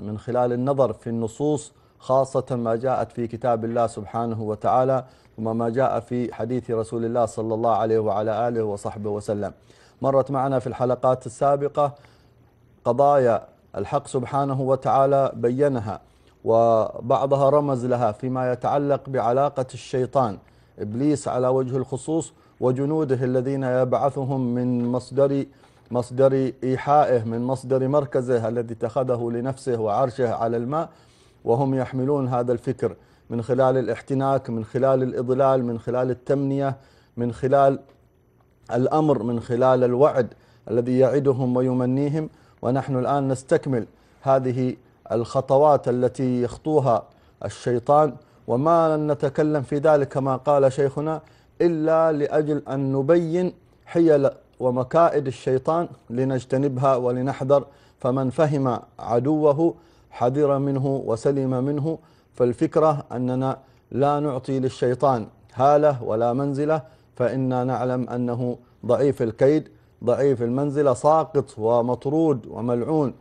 من خلال النظر في النصوص خاصة ما جاءت في كتاب الله سبحانه وتعالى وما ما جاء في حديث رسول الله صلى الله عليه وعلى آله وصحبه وسلم مرت معنا في الحلقات السابقة قضايا الحق سبحانه وتعالى بينها وبعضها رمز لها فيما يتعلق بعلاقة الشيطان إبليس على وجه الخصوص وجنوده الذين يبعثهم من مصدر مصدر إيحائه من مصدر مركزه الذي اتخذه لنفسه وعرشه على الماء وهم يحملون هذا الفكر من خلال الاحتناك من خلال الإضلال من خلال التمنية من خلال الأمر من خلال الوعد الذي يعدهم ويمنيهم ونحن الآن نستكمل هذه الخطوات التي يخطوها الشيطان وما نتكلم في ذلك كما قال شيخنا إلا لأجل أن نبين حيل ومكائد الشيطان لنجتنبها ولنحذر فمن فهم عدوه حذر منه وسلم منه فالفكرة أننا لا نعطي للشيطان هالة ولا منزلة فإنا نعلم أنه ضعيف الكيد ضعيف المنزلة ساقط ومطرود وملعون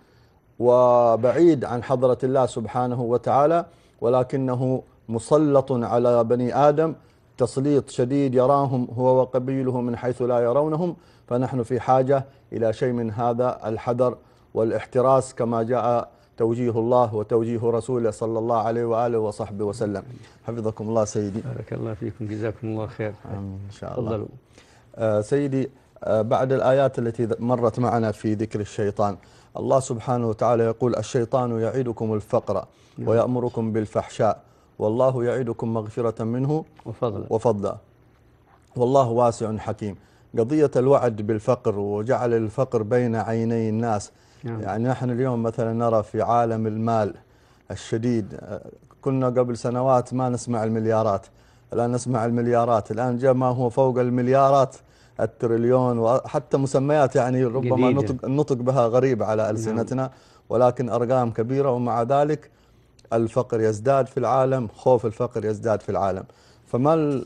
وبعيد عن حضرة الله سبحانه وتعالى ولكنه مسلط على بني آدم تسليط شديد يراهم هو وقبيله من حيث لا يرونهم فنحن في حاجة إلى شيء من هذا الحذر والاحتراس كما جاء توجيه الله وتوجيه رسوله صلى الله عليه وآله وصحبه وسلم حفظكم الله سيدي بارك الله فيكم جزاكم الله خير إن شاء الله تفضلوا آه سيدي آه بعد الآيات التي مرت معنا في ذكر الشيطان الله سبحانه وتعالى يقول الشيطان يعيدكم الفقر نعم. ويأمركم بالفحشاء والله يعيدكم مغفرة منه وفضلا وفضلا والله واسع حكيم قضية الوعد بالفقر وجعل الفقر بين عيني الناس نعم. يعني نحن اليوم مثلا نرى في عالم المال الشديد كنا قبل سنوات ما نسمع المليارات الآن نسمع المليارات الآن جاء ما هو فوق المليارات التريليون وحتى مسميات يعني ربما نطق, نطق بها غريب على نعم. ألسنتنا نعم. ولكن أرقام كبيرة ومع ذلك الفقر يزداد في العالم خوف الفقر يزداد في العالم فما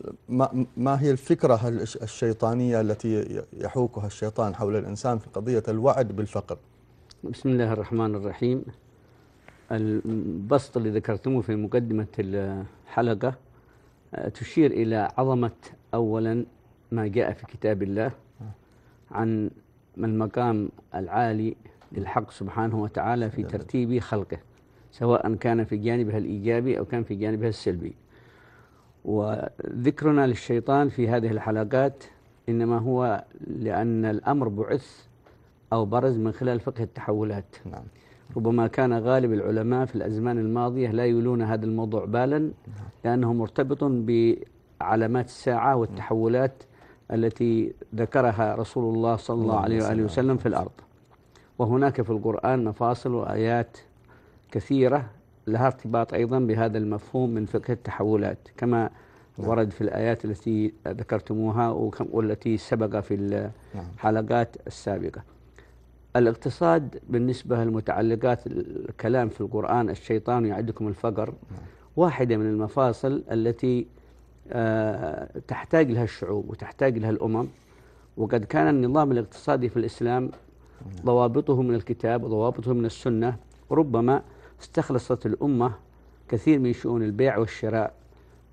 ما هي الفكرة الشيطانية التي يحوكها الشيطان حول الإنسان في قضية الوعد بالفقر بسم الله الرحمن الرحيم البسط اللي ذكرتموه في مقدمة الحلقة آه، تشير إلى عظمة أولا ما جاء في كتاب الله عن المقام العالي للحق سبحانه وتعالى في ترتيب خلقه سواء كان في جانبها الإيجابي أو كان في جانبها السلبي وذكرنا للشيطان في هذه الحلقات إنما هو لأن الأمر بعث أو برز من خلال فقه التحولات نعم. ربما كان غالب العلماء في الأزمان الماضية لا يولون هذا الموضوع بالا نعم. لأنه مرتبط بعلامات الساعة والتحولات التي ذكرها رسول الله صلى الله عليه وآله وسلم في الأرض وهناك في القرآن مفاصل وآيات كثيرة لها ارتباط أيضا بهذا المفهوم من فقه التحولات كما نعم. ورد في الآيات التي ذكرتموها والتي سبق في نعم. الحلقات السابقة الاقتصاد بالنسبة للمتعلقات الكلام في القرآن الشيطان يعدكم الفقر نعم. واحدة من المفاصل التي آه، تحتاج لها الشعوب وتحتاج لها الأمم وقد كان النظام الاقتصادي في الإسلام نعم. ضوابطه من الكتاب وضوابطه من السنة ربما استخلصت الأمة كثير من شؤون البيع والشراء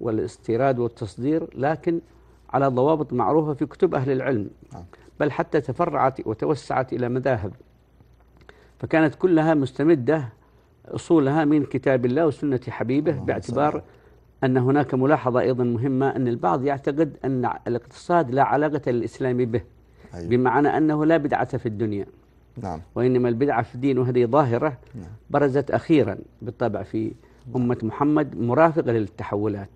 والاستيراد والتصدير لكن على ضوابط معروفة في كتب أهل العلم نعم. بل حتى تفرعت وتوسعت إلى مذاهب فكانت كلها مستمدة أصولها من كتاب الله وسنة حبيبه نعم، باعتبار أن هناك ملاحظة أيضا مهمة أن البعض يعتقد أن الاقتصاد لا علاقة للإسلام به أيوة. بمعنى أنه لا بدعة في الدنيا نعم وإنما البدعة في الدين وهذه ظاهرة نعم برزت أخيرا بالطبع في نعم. أمة محمد مرافقة للتحولات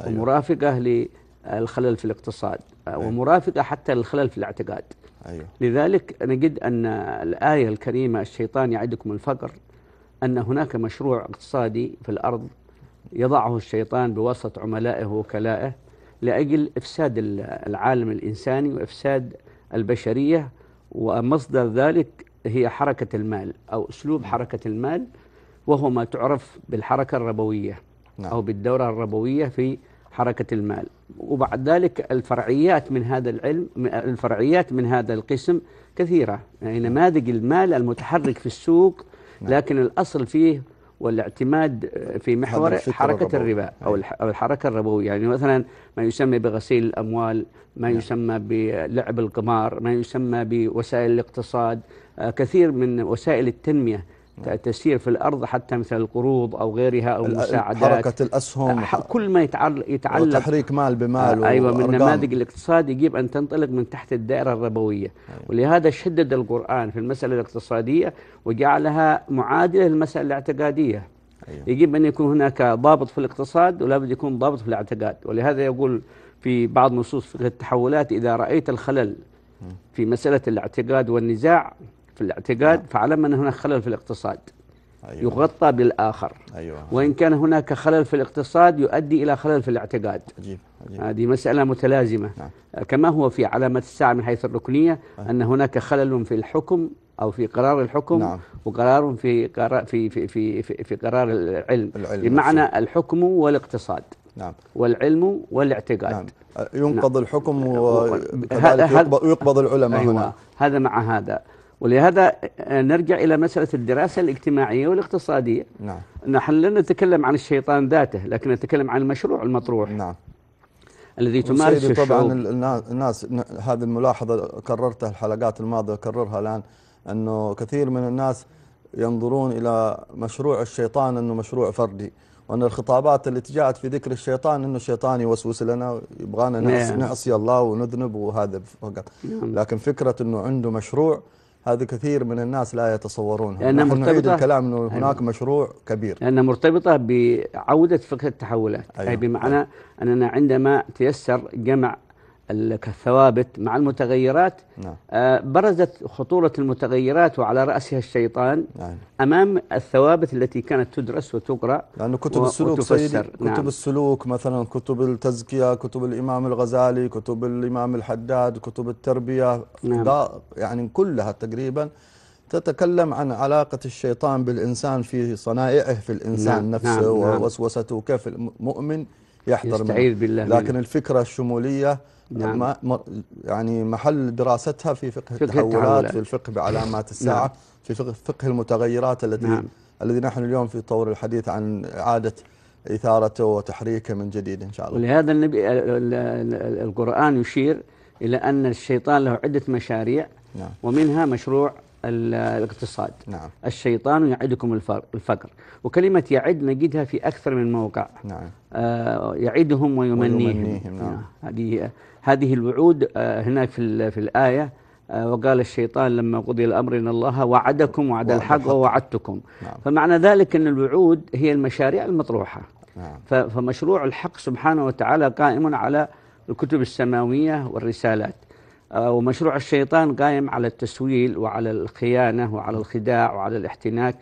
أيوة ومرافقة للخلل في الاقتصاد أيوة ومرافقة حتى للخلل في الاعتقاد أيوة لذلك نجد أن الآية الكريمة الشيطان يعدكم الفقر أن هناك مشروع اقتصادي في الأرض يضعه الشيطان بواسطة عملائه ووكلائه لأجل إفساد العالم الإنساني وإفساد البشرية ومصدر ذلك هي حركة المال أو أسلوب نعم. حركة المال وهو ما تعرف بالحركة الربوية نعم. أو بالدورة الربوية في حركة المال وبعد ذلك الفرعيات من هذا العلم الفرعيات من هذا القسم كثيرة يعني نعم. نماذج المال المتحرك في السوق نعم. لكن الأصل فيه والاعتماد في محور حركة الربا أيوة. أو الحركة الربوية يعني مثلا ما يسمى بغسيل الأموال ما نعم. يسمى بلعب القمار ما يسمى بوسائل الاقتصاد آه، كثير من وسائل التنمية يعني تسير في الأرض حتى مثل القروض أو غيرها أو المساعدات حركة الأسهم كل ما يتعلق تحريك مال بمال آه، أيوة من نماذج الاقتصاد يجب أن تنطلق من تحت الدائرة الربوية أيوة ولهذا شدد القرآن في المسألة الاقتصادية وجعلها معادلة للمسألة الاعتقادية أيوة يجب أن يكون هناك ضابط في الاقتصاد ولا بد يكون ضابط في الاعتقاد ولهذا يقول في بعض نصوص فقه التحولات إذا رأيت الخلل في مسألة الاعتقاد والنزاع في الاعتقاد نعم. فعلم أن هناك خلل في الاقتصاد أيوة. يغطى بالآخر أيوة. وإن كان هناك خلل في الاقتصاد يؤدي إلى خلل في الاعتقاد عجيب. عجيب. هذه مسألة متلازمة نعم. آه، كما هو في علامة الساعة من حيث الركنية أيوة. أن هناك خلل في الحكم أو في قرار الحكم نعم. وقرار في قرار في في في في, قرار العلم, العلم بمعنى نفسه. الحكم والاقتصاد نعم. والعلم والاعتقاد نعم. ينقض نعم. الحكم آه، ويقبض, العلماء أيوة. هنا هذا مع هذا ولهذا نرجع إلى مسألة الدراسة الاجتماعية والاقتصادية نعم. نحن لن نتكلم عن الشيطان ذاته لكن نتكلم عن المشروع المطروح نعم. الذي تمارس الشعوب طبعا الناس هذه الملاحظة كررتها الحلقات الماضية كررها الآن أنه كثير من الناس ينظرون إلى مشروع الشيطان أنه مشروع فردي وأن الخطابات اللي جاءت في ذكر الشيطان أنه الشيطان يوسوس لنا ويبغانا نعصي الله ونذنب وهذا فقط نعم. لكن فكرة أنه عنده مشروع هذا كثير من الناس لا يتصورون لأن مرتبطة الكلام أنه أيوة. هناك مشروع كبير لأنها مرتبطة بعودة فكرة التحولات أيوه. أي بمعنى أيوه. أننا عندما تيسر جمع كالثوابت مع المتغيرات نعم. آه، برزت خطورة المتغيرات وعلى رأسها الشيطان نعم. أمام الثوابت التي كانت تدرس وتقرأ لأن كتب السلوك نعم. كتب نعم. السلوك مثلا كتب التزكية كتب الإمام الغزالي كتب الإمام الحداد كتب التربية نعم. يعني كلها تقريبا تتكلم عن علاقة الشيطان بالإنسان في صنائعه في الإنسان نعم. نفسه نعم. نعم. ووسوسته كيف المؤمن يحضر يستعيذ بالله لكن الفكرة الشمولية يعني نعم. يعني محل دراستها في فقه, فقه التحولات, التحولات في الفقه بعلامات نعم. الساعة نعم. في فقه, فقه المتغيرات التي نعم. الذي نحن اليوم في طور الحديث عن إعادة إثارته وتحريكه من جديد إن شاء الله ولهذا النبي القرآن يشير إلى أن الشيطان له عدة مشاريع نعم. ومنها مشروع الاقتصاد نعم. الشيطان يعدكم الفقر وكلمة يعد نجدها في أكثر من موقع نعم. آه يعدهم ويمنيهم, ويمنيهم نعم. نعم. هذه هذه الوعود آه، هنا في في الآية آه، وقال الشيطان لما قضي الأمر إن الله وعدكم وعد الحق ووعدتكم نعم. فمعنى ذلك أن الوعود هي المشاريع المطروحة نعم. فمشروع الحق سبحانه وتعالى قائم على الكتب السماوية والرسالات آه، ومشروع الشيطان قائم على التسويل وعلى الخيانة وعلى الخداع وعلى الاحتناك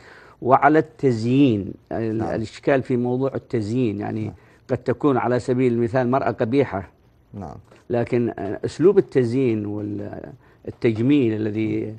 وعلى التزيين نعم. الإشكال في موضوع التزيين يعني قد تكون على سبيل المثال مرأة قبيحة نعم لكن اسلوب التزيين والتجميل الذي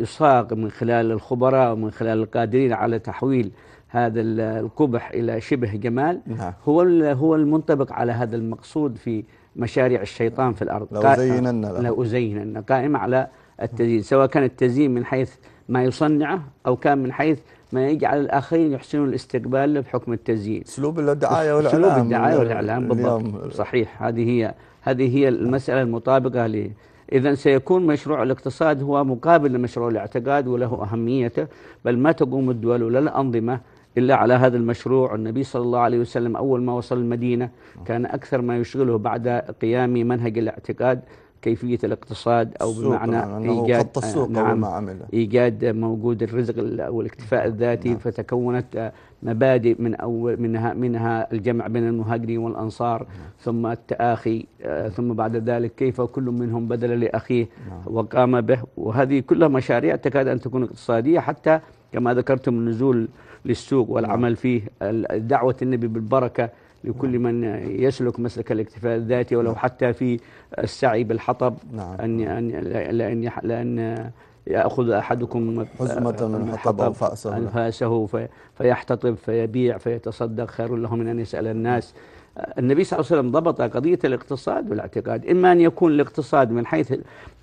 يصاغ من خلال الخبراء ومن خلال القادرين على تحويل هذا القبح الى شبه جمال نعم. هو هو المنطبق على هذا المقصود في مشاريع الشيطان في الارض لازينن لازينن قائمه على التزيين سواء كان التزيين من حيث ما يصنعه او كان من حيث ما يجعل الآخرين يحسنون الاستقبال بحكم التزيين أسلوب الدعاية والإعلام أسلوب الدعاية والإعلام بالضبط صحيح هذه هي هذه هي المسألة المطابقة ل إذا سيكون مشروع الاقتصاد هو مقابل لمشروع الاعتقاد وله أهميته بل ما تقوم الدول ولا الأنظمة إلا على هذا المشروع النبي صلى الله عليه وسلم أول ما وصل المدينة كان أكثر ما يشغله بعد قيام منهج الاعتقاد كيفية الاقتصاد أو بمعنى إيجاد السوق آه، نعم عمله. إيجاد موجود الرزق والاكتفاء نعم. الذاتي نعم. فتكونت آه، مبادئ من أول منها منها الجمع بين المهاجرين والأنصار نعم. ثم التآخي آه، ثم بعد ذلك كيف كل منهم بدل لأخيه نعم. وقام به وهذه كلها مشاريع تكاد أن تكون اقتصادية حتى كما ذكرتم النزول للسوق والعمل نعم. فيه دعوة النبي بالبركة لكل من يسلك مسلك الاكتفاء الذاتي ولو نعم. حتى في السعي بالحطب نعم. أن أن لأن لأن يأخذ أحدكم حزمة من حطب أنفاسه أنفاسه فيحتطب فيبيع فيتصدق خير له من أن يسأل الناس النبي صلى الله عليه وسلم ضبط قضية الاقتصاد والاعتقاد إما أن يكون الاقتصاد من حيث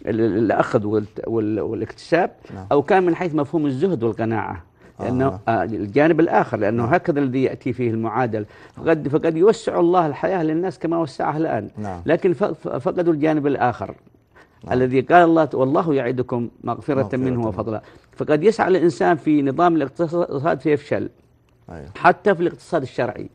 الأخذ والاكتساب نعم. أو كان من حيث مفهوم الزهد والقناعة لأنه آه. آه. الجانب الآخر لأنه نعم. هكذا الذي يأتي فيه المعادل فقد, فقد يوسع الله الحياة للناس كما وسعها الآن نعم. لكن فقدوا الجانب الآخر نعم. الذي قال الله والله يعدكم مغفرة, مغفرة منه وفضلا فقد يسعى الإنسان في نظام الاقتصاد فيفشل أيوه. حتى في الاقتصاد الشرعي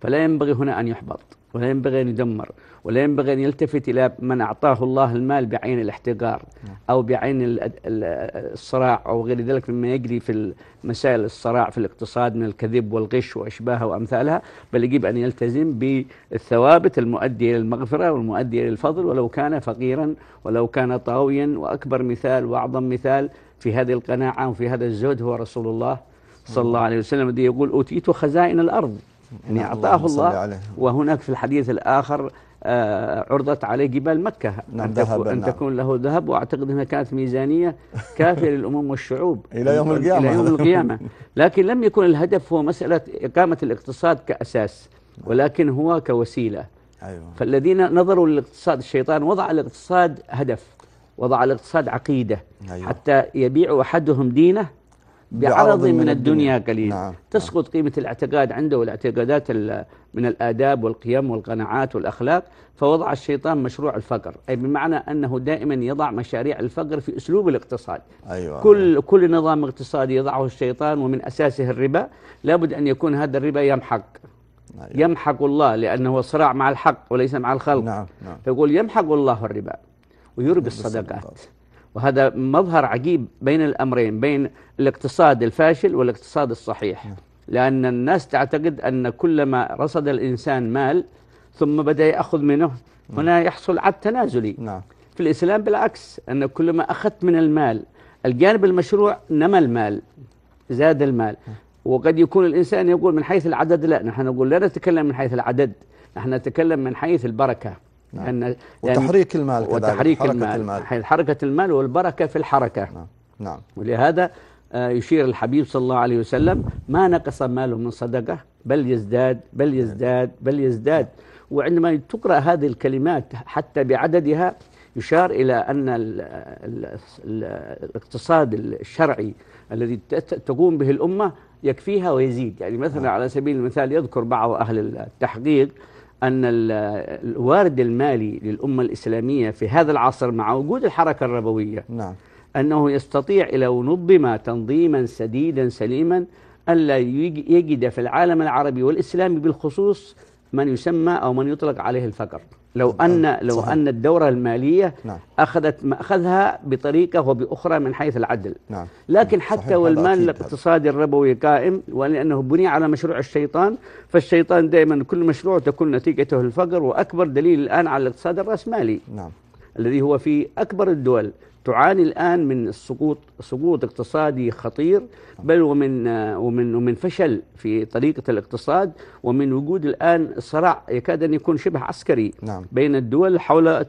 فلا ينبغي هنا أن يحبط ولا ينبغي أن يدمر ولا ينبغي أن يلتفت إلى من أعطاه الله المال بعين الاحتقار أو بعين الصراع أو غير ذلك مما يجري في مسائل الصراع في الاقتصاد من الكذب والغش وأشباهها وأمثالها بل يجب أن يلتزم بالثوابت المؤدية إلى المغفرة والمؤدية إلى الفضل ولو كان فقيرا ولو كان طاويا وأكبر مثال وأعظم مثال في هذه القناعة وفي هذا الزهد هو رسول الله صلى الله عليه وسلم الذي يقول أوتيت خزائن الأرض يعني نعم، أعطاه الله, وهناك في الحديث الآخر آه، عرضت عليه جبال مكة نعم أن, ذهب نعم. أن تكون له ذهب وأعتقد أنها كانت ميزانية كافية للأمم والشعوب إلى يوم القيامة إلى يوم القيامة لكن لم يكن الهدف هو مسألة إقامة الاقتصاد كأساس ولكن هو كوسيلة أيوة. فالذين نظروا للاقتصاد الشيطان وضع الاقتصاد هدف وضع الاقتصاد عقيدة أيوة. حتى يبيع أحدهم دينه بعرض من الدنيا قليل نعم تسقط قيمة الاعتقاد عنده والاعتقادات من الآداب والقيم والقناعات والأخلاق فوضع الشيطان مشروع الفقر أي بمعنى أنه دائما يضع مشاريع الفقر في أسلوب الاقتصاد أيوة كل, كل نظام اقتصادي يضعه الشيطان ومن أساسه الربا لابد أن يكون هذا الربا يمحق أيوة يمحق الله لأنه صراع مع الحق وليس مع الخلق نعم نعم فيقول يمحق الله الربا ويربي الصدقات وهذا مظهر عجيب بين الأمرين بين الاقتصاد الفاشل والاقتصاد الصحيح نعم. لأن الناس تعتقد أن كلما رصد الإنسان مال ثم بدأ يأخذ منه نعم. هنا يحصل عد تنازلي نعم. في الإسلام بالعكس أن كلما أخذت من المال الجانب المشروع نمى المال زاد المال نعم. وقد يكون الإنسان يقول من حيث العدد لا نحن نقول لا نتكلم من حيث العدد نحن نتكلم من حيث البركة نعم. لأن وتحريك المال كذلك وتحريك حركة المال, المال. حركة المال والبركة في الحركة نعم, نعم. ولهذا آه، يشير الحبيب صلى الله عليه وسلم ما نقص ماله من صدقة بل يزداد بل يزداد بل يزداد وعندما تقرأ هذه الكلمات حتى بعددها يشار إلى أن الاقتصاد الشرعي الذي تقوم به الأمة يكفيها ويزيد يعني مثلا نعم. على سبيل المثال يذكر بعض أهل التحقيق أن الوارد المالي للأمة الإسلامية في هذا العصر مع وجود الحركة الربوية نعم. أنه يستطيع لو نظم تنظيما سديدا سليما ألا يجد في العالم العربي والإسلامي بالخصوص من يسمى أو من يطلق عليه الفقر لو أن لو صحيح. أن الدورة المالية نعم. أخذت مأخذها بطريقة وبأخرى من حيث العدل نعم. لكن حتى والمال الاقتصادي الربوي قائم ولأنه بني على مشروع الشيطان فالشيطان دائما كل مشروع تكون نتيجته الفقر وأكبر دليل الآن على الاقتصاد الرأسمالي نعم. الذي هو في أكبر الدول تعاني الآن من السقوط سقوط اقتصادي خطير بل ومن ومن ومن فشل في طريقة الاقتصاد ومن وجود الآن صراع يكاد أن يكون شبه عسكري نعم. بين الدول حول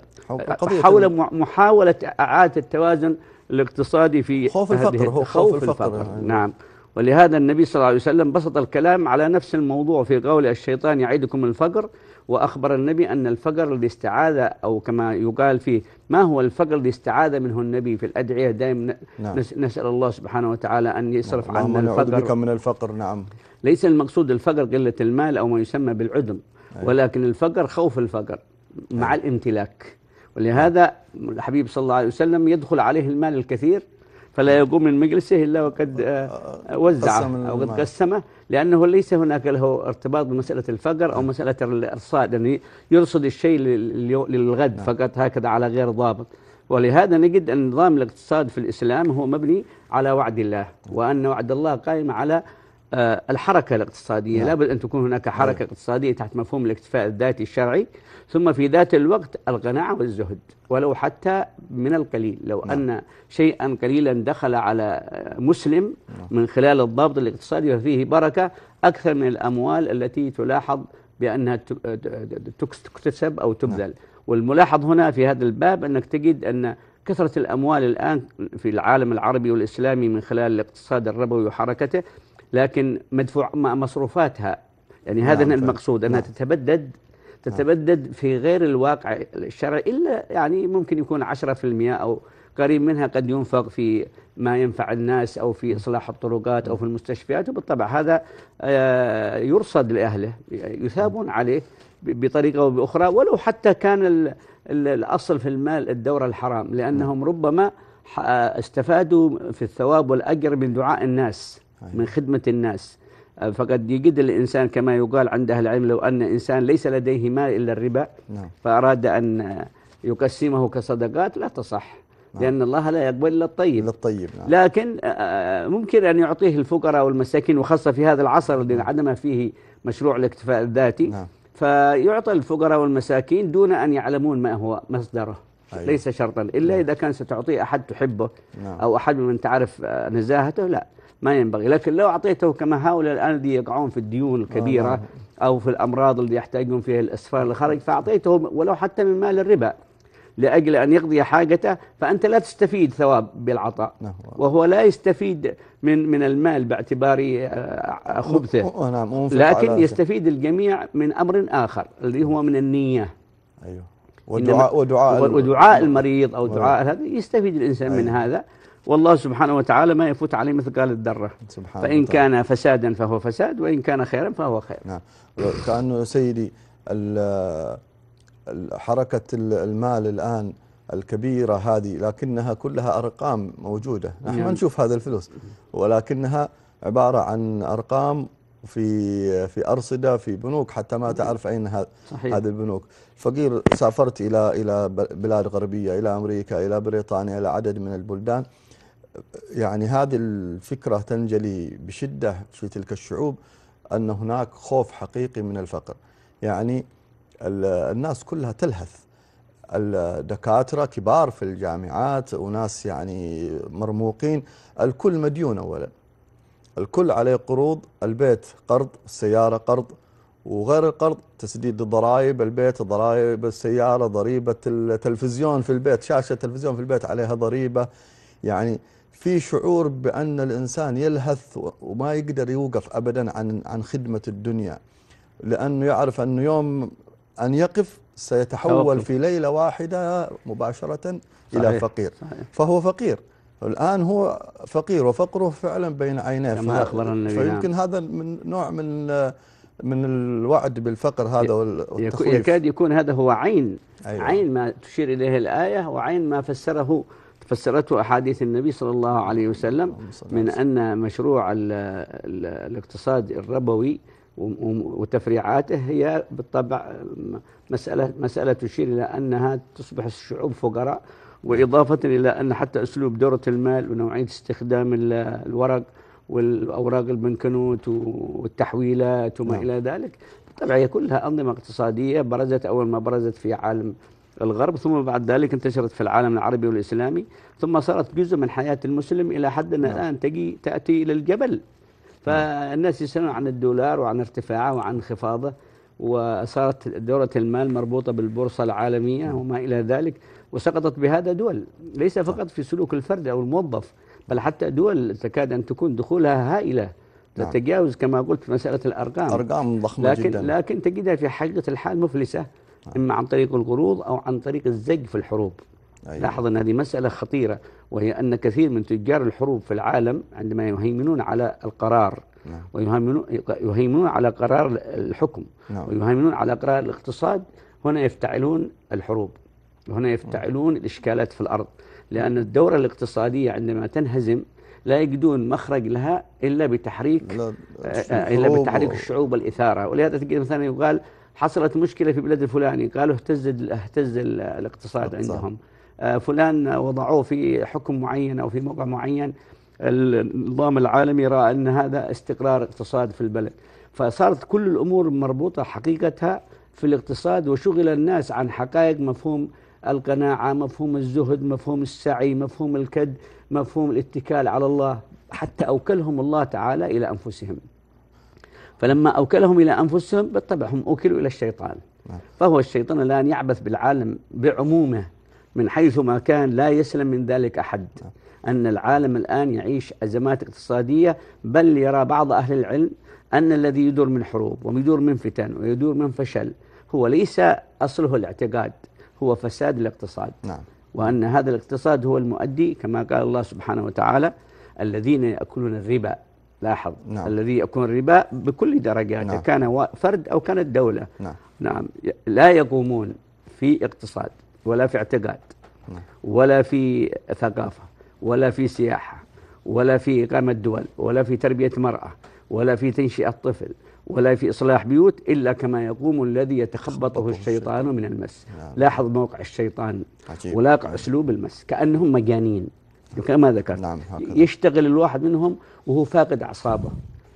حول آه، محاولة إعادة التوازن الاقتصادي في خوف الفقر هو خوف, خوف الفقر, الفقر يعني. نعم ولهذا النبي صلى الله عليه وسلم بسط الكلام على نفس الموضوع في قول الشيطان يعيدكم الفقر وأخبر النبي أن الفقر الاستعاذة أو كما يقال فيه ما هو الفقر الاستعاذة منه النبي في الأدعية دائما نعم. نسأل الله سبحانه وتعالى أن يصرف نعم. عنا الفقر بك من الفقر نعم ليس المقصود الفقر قلة المال أو ما يسمى بالعدم أيوة. ولكن الفقر خوف الفقر مع أيوة. الامتلاك ولهذا الحبيب صلى الله عليه وسلم يدخل عليه المال الكثير فلا يقوم من مجلسه إلا وقد آه، آه، آه، وزع أو قد قسمه لأنه ليس هناك له ارتباط بمسألة الفقر أو مسألة الإرصاد يعني يرصد الشيء للغد نعم. فقط هكذا على غير ضابط ولهذا نجد أن نظام الاقتصاد في الإسلام هو مبني على وعد الله وأن وعد الله قائم على الحركة الاقتصادية نعم. لابد أن تكون هناك حركة أيوة. اقتصادية تحت مفهوم الاكتفاء الذاتي الشرعي ثم في ذات الوقت القناعة والزهد ولو حتى من القليل لو نعم. أن شيئا قليلا دخل على مسلم نعم. من خلال الضابط الاقتصادي ففيه بركة أكثر من الأموال التي تلاحظ بأنها تكتسب أو تبذل نعم. والملاحظ هنا في هذا الباب أنك تجد أن كثرة الأموال الآن في العالم العربي والإسلامي من خلال الاقتصاد الربوي وحركته لكن مدفوع مصروفاتها يعني هذا نعم المقصود أنها نعم. تتبدد تتبدد في غير الواقع الشرعي إلا يعني ممكن يكون 10% أو قريب منها قد ينفق في ما ينفع الناس أو في إصلاح الطرقات أو في المستشفيات وبالطبع هذا آه، يرصد لأهله يثابون عليه بطريقة أو بأخرى ولو حتى كان الأصل في المال الدورة الحرام لأنهم نعم. ربما آه، استفادوا في الثواب والأجر من دعاء الناس من خدمة الناس فقد يجد الإنسان كما يقال عند أهل العلم لو أن إنسان ليس لديه مال إلا الربا نعم. فأراد أن يقسمه كصدقات لا تصح نعم. لأن الله لا يقبل إلا الطيب للطيب نعم. لكن آه، آه، ممكن أن يعطيه الفقراء والمساكين وخاصة في هذا العصر الذي عدم نعم. فيه مشروع الاكتفاء الذاتي نعم. فيعطى الفقراء والمساكين دون أن يعلمون ما هو مصدره أيوة. ليس شرطا إلا نعم. إذا كان ستعطيه أحد تحبه نعم. أو أحد من تعرف آه، نزاهته لا ما ينبغي لكن لو أعطيته كما هؤلاء الآن اللي يقعون في الديون الكبيرة آه. أو في الأمراض اللي يحتاجون فيها الأسفار الخارج فأعطيته ولو حتى من مال الربا لأجل أن يقضي حاجته فأنت لا تستفيد ثواب بالعطاء نعم. وهو لا يستفيد من من المال باعتبار آه، خبثه نعم، لكن يستفيد الجميع من أمر آخر اللي هو من النية أيوه ودعاء ودعاء ودعاء نعم. المريض أو دعاء هذا يستفيد الإنسان من أيوه. هذا والله سبحانه وتعالى ما يفوت عليه مثقال الذرة سبحانه فإن طيب. كان فسادا فهو فساد وإن كان خيرا فهو خير نعم كأنه سيدي حركة المال الآن الكبيرة هذه لكنها كلها أرقام موجودة نحن ما نعم. نشوف هذا الفلوس ولكنها عبارة عن أرقام في في أرصدة في بنوك حتى ما تعرف أين هذه البنوك فقير سافرت إلى إلى بلاد غربية إلى أمريكا إلى بريطانيا إلى عدد من البلدان يعني هذه الفكرة تنجلي بشدة في تلك الشعوب أن هناك خوف حقيقي من الفقر يعني الناس كلها تلهث الدكاترة كبار في الجامعات وناس يعني مرموقين الكل مديون أولا الكل عليه قروض البيت قرض السيارة قرض وغير القرض تسديد الضرائب البيت ضرائب السيارة ضريبة التلفزيون في البيت شاشة التلفزيون في البيت عليها ضريبة يعني في شعور بأن الإنسان يلهث وما يقدر يوقف أبدا عن عن خدمة الدنيا لأنه يعرف أنه يوم أن يقف سيتحول في ليلة واحدة مباشرة صحيح. إلى فقير صحيح. فهو فقير الآن هو فقير وفقره فعلا بين عينيه كما أخبر النبي فيمكن نعم. هذا من نوع من من الوعد بالفقر هذا والتخويف يكاد يكون هذا هو عين أيوة. عين ما تشير إليه الآية وعين ما فسره فسرته أحاديث النبي صلى الله عليه وسلم من أن مشروع الاقتصاد الربوي وتفريعاته هي بالطبع مسألة, مسألة تشير إلى أنها تصبح الشعوب فقراء وإضافة إلى أن حتى أسلوب دورة المال ونوعية استخدام الورق والأوراق البنكنوت والتحويلات وما نعم. إلى ذلك طبعا هي كلها أنظمة اقتصادية برزت أول ما برزت في عالم الغرب ثم بعد ذلك انتشرت في العالم العربي والإسلامي ثم صارت جزء من حياة المسلم إلى حد أن نعم. الآن تجي تأتي إلى الجبل فالناس يسألون عن الدولار وعن ارتفاعه وعن انخفاضه وصارت دورة المال مربوطة بالبورصة العالمية وما إلى ذلك وسقطت بهذا دول ليس نعم. فقط في سلوك الفرد أو الموظف بل حتى دول تكاد أن تكون دخولها هائلة نعم. تتجاوز كما قلت في مسألة الأرقام أرقام ضخمة لكن جدا لكن تجدها في حقيقة الحال مفلسة إما عن طريق القروض أو عن طريق الزج في الحروب أيوة. لاحظ أن هذه مسألة خطيرة وهي أن كثير من تجار الحروب في العالم عندما يهيمنون على القرار نعم. ويهيمنون يهيمنون على قرار الحكم نعم. ويهيمنون على قرار الاقتصاد هنا يفتعلون الحروب هنا يفتعلون الإشكالات في الأرض لأن الدورة الاقتصادية عندما تنهزم لا يجدون مخرج لها إلا بتحريك آه، آه، إلا بتحريك الشعوب والإثارة ولهذا تجد مثلا يقال حصلت مشكلة في بلد الفلاني قالوا اهتز اهتز الاقتصاد عندهم آه، فلان وضعوه في حكم معين أو في موقع معين النظام العالمي رأى أن هذا استقرار اقتصاد في البلد فصارت كل الأمور مربوطة حقيقتها في الاقتصاد وشغل الناس عن حقائق مفهوم القناعة مفهوم الزهد مفهوم السعي مفهوم الكد مفهوم الاتكال على الله حتى أوكلهم الله تعالى إلى أنفسهم فلما أوكلهم إلى أنفسهم بالطبع هم أوكلوا إلى الشيطان نعم. فهو الشيطان الآن يعبث بالعالم بعمومه من حيث ما كان لا يسلم من ذلك أحد نعم. أن العالم الآن يعيش أزمات اقتصادية بل يرى بعض أهل العلم أن الذي يدور من حروب ويدور من فتن ويدور من فشل هو ليس أصله الاعتقاد هو فساد الاقتصاد نعم. وأن هذا الاقتصاد هو المؤدي كما قال الله سبحانه وتعالى الذين يأكلون الربا لاحظ نعم. الذي يكون ربا بكل درجاته نعم. كان فرد أو كانت دولة نعم. نعم لا يقومون في اقتصاد ولا في اعتقاد نعم. ولا في ثقافة ولا في سياحة ولا في إقامة دول ولا في تربية مرأة ولا في تنشئة طفل ولا في إصلاح بيوت إلا كما يقوم الذي يتخبطه الشيطان من المس نعم. لاحظ موقع الشيطان عجيب. ولاقع أسلوب المس كأنهم مجانين كما ذكرت نعم يشتغل الواحد منهم وهو فاقد أعصابه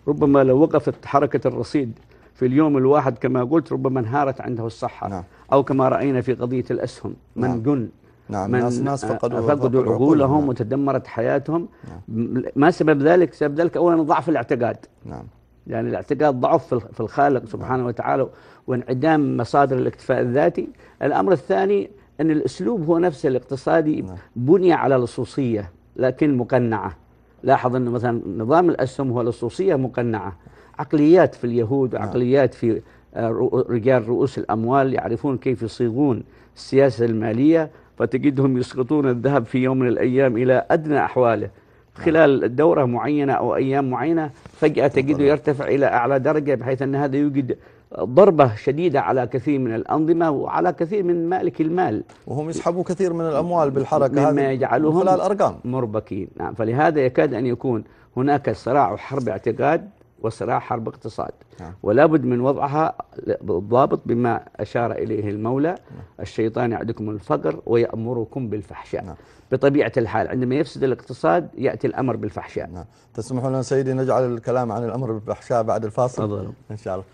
ربما لو وقفت حركة الرصيد في اليوم الواحد كما قلت ربما انهارت عنده الصحة نعم. أو كما رأينا في قضية الأسهم من نعم. جن نعم من ناس, ناس آه، فقدوا, فقدوا عقولهم نعم. وتدمرت حياتهم نعم. ما سبب ذلك؟ سبب ذلك أولا ضعف الاعتقاد نعم يعني الاعتقاد ضعف في الخالق سبحانه نعم. وتعالى وانعدام مصادر الاكتفاء الذاتي الأمر الثاني أن الأسلوب هو نفسه الاقتصادي نعم. بني على لصوصية لكن مقنعة لاحظ أنه مثلا نظام الأسهم هو لصوصية مقنعة عقليات في اليهود وعقليات نعم. في آه، رجال رؤوس الأموال يعرفون كيف يصيغون السياسة المالية فتجدهم يسقطون الذهب في يوم من الأيام إلى أدنى أحواله نعم. خلال دورة معينة أو أيام معينة فجأة تجده يرتفع إلى أعلى درجة بحيث أن هذا يوجد ضربة شديدة على كثير من الأنظمة وعلى كثير من مالك المال وهم يسحبوا كثير من الأموال بالحركة مما يجعلهم خلال الأرقام مربكين نعم فلهذا يكاد أن يكون هناك صراع وحرب اعتقاد وصراع حرب اقتصاد نعم. ولا بد من وضعها بالضابط بما أشار إليه المولى نعم. الشيطان يعدكم الفقر ويأمركم بالفحشاء نعم. بطبيعة الحال عندما يفسد الاقتصاد يأتي الأمر بالفحشاء نعم. تسمح لنا سيدي نجعل الكلام عن الأمر بالفحشاء بعد الفاصل أضل. إن شاء الله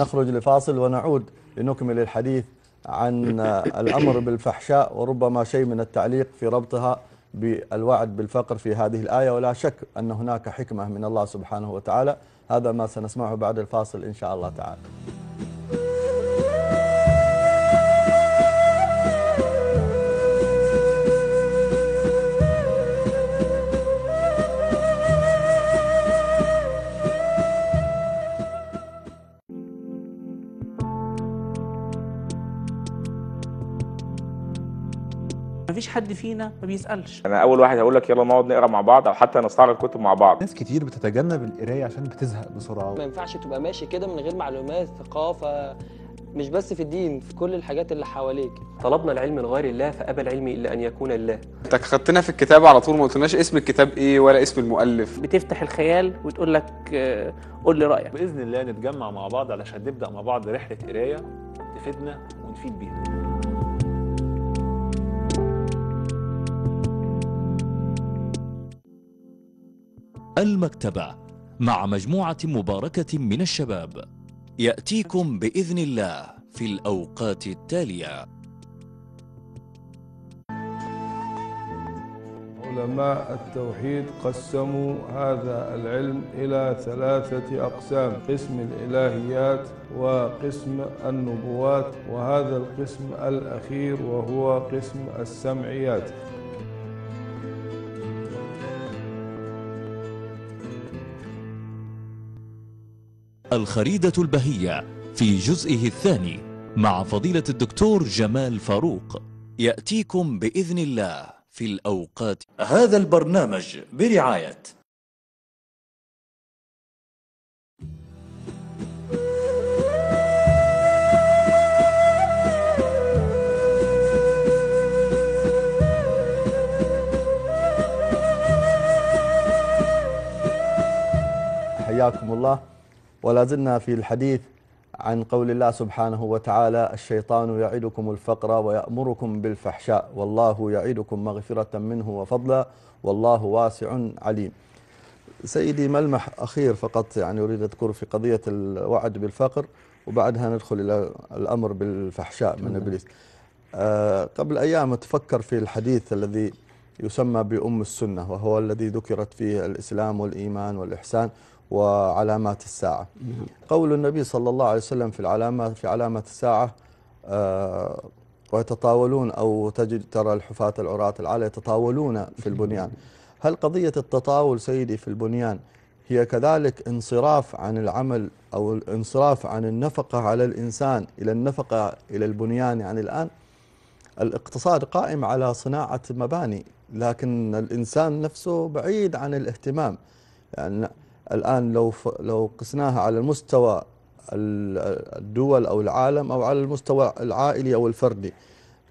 نخرج لفاصل ونعود لنكمل الحديث عن الأمر بالفحشاء وربما شيء من التعليق في ربطها بالوعد بالفقر في هذه الآية ولا شك أن هناك حكمة من الله سبحانه وتعالى هذا ما سنسمعه بعد الفاصل إن شاء الله تعالى حد فينا ما بيسالش انا اول واحد هقول لك يلا نقعد نقرا مع بعض او حتى نستعرض كتب مع بعض ناس كتير بتتجنب القرايه عشان بتزهق بسرعه ما ينفعش تبقى ماشي كده من غير معلومات ثقافه مش بس في الدين في كل الحاجات اللي حواليك طلبنا العلم لغير الله فابى العلم الا ان يكون الله انت خدتنا في الكتاب على طول ما قلتلناش اسم الكتاب ايه ولا اسم المؤلف بتفتح الخيال وتقول لك آه، قول لي رايك باذن الله نتجمع مع بعض علشان نبدا مع بعض رحله قرايه تفيدنا ونفيد بيها المكتبة مع مجموعة مباركة من الشباب يأتيكم بإذن الله في الأوقات التالية علماء التوحيد قسموا هذا العلم إلى ثلاثة أقسام قسم الإلهيات وقسم النبوات وهذا القسم الأخير وهو قسم السمعيات الخريدة البهية في جزئه الثاني مع فضيلة الدكتور جمال فاروق يأتيكم بإذن الله في الأوقات هذا البرنامج برعاية حياكم الله ولا زلنا في الحديث عن قول الله سبحانه وتعالى الشيطان يعدكم الفقر ويأمركم بالفحشاء والله يعدكم مغفرة منه وفضلا والله واسع عليم سيدي ملمح أخير فقط يعني أريد أذكر في قضية الوعد بالفقر وبعدها ندخل إلى الأمر بالفحشاء من إبليس آه قبل أيام أتفكر في الحديث الذي يسمى بأم السنة وهو الذي ذكرت فيه الإسلام والإيمان والإحسان وعلامات الساعة نعم. قول النبي صلى الله عليه وسلم في العلامات في علامة الساعة آه، ويتطاولون أو تجد ترى الحفاة العراة العالى يتطاولون في البنيان هل قضية التطاول سيدي في البنيان هي كذلك انصراف عن العمل أو الانصراف عن النفقة على الإنسان إلى النفقة إلى البنيان يعني الآن الاقتصاد قائم على صناعة مباني لكن الإنسان نفسه بعيد عن الاهتمام يعني الآن لو لو قسناها على المستوى الدول أو العالم أو على المستوى العائلي أو الفردي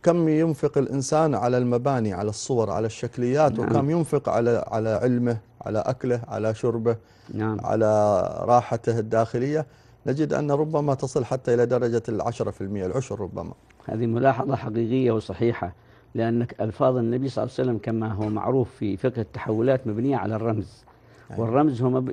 كم ينفق الإنسان على المباني على الصور على الشكليات نعم. وكم ينفق على على علمه على أكله على شربه نعم. على راحته الداخلية نجد أن ربما تصل حتى إلى درجة العشرة في المئة العشر ربما هذه ملاحظة حقيقية وصحيحة لأن ألفاظ النبي صلى الله عليه وسلم كما هو معروف في فقه التحولات مبنية على الرمز نعم. والرمز هو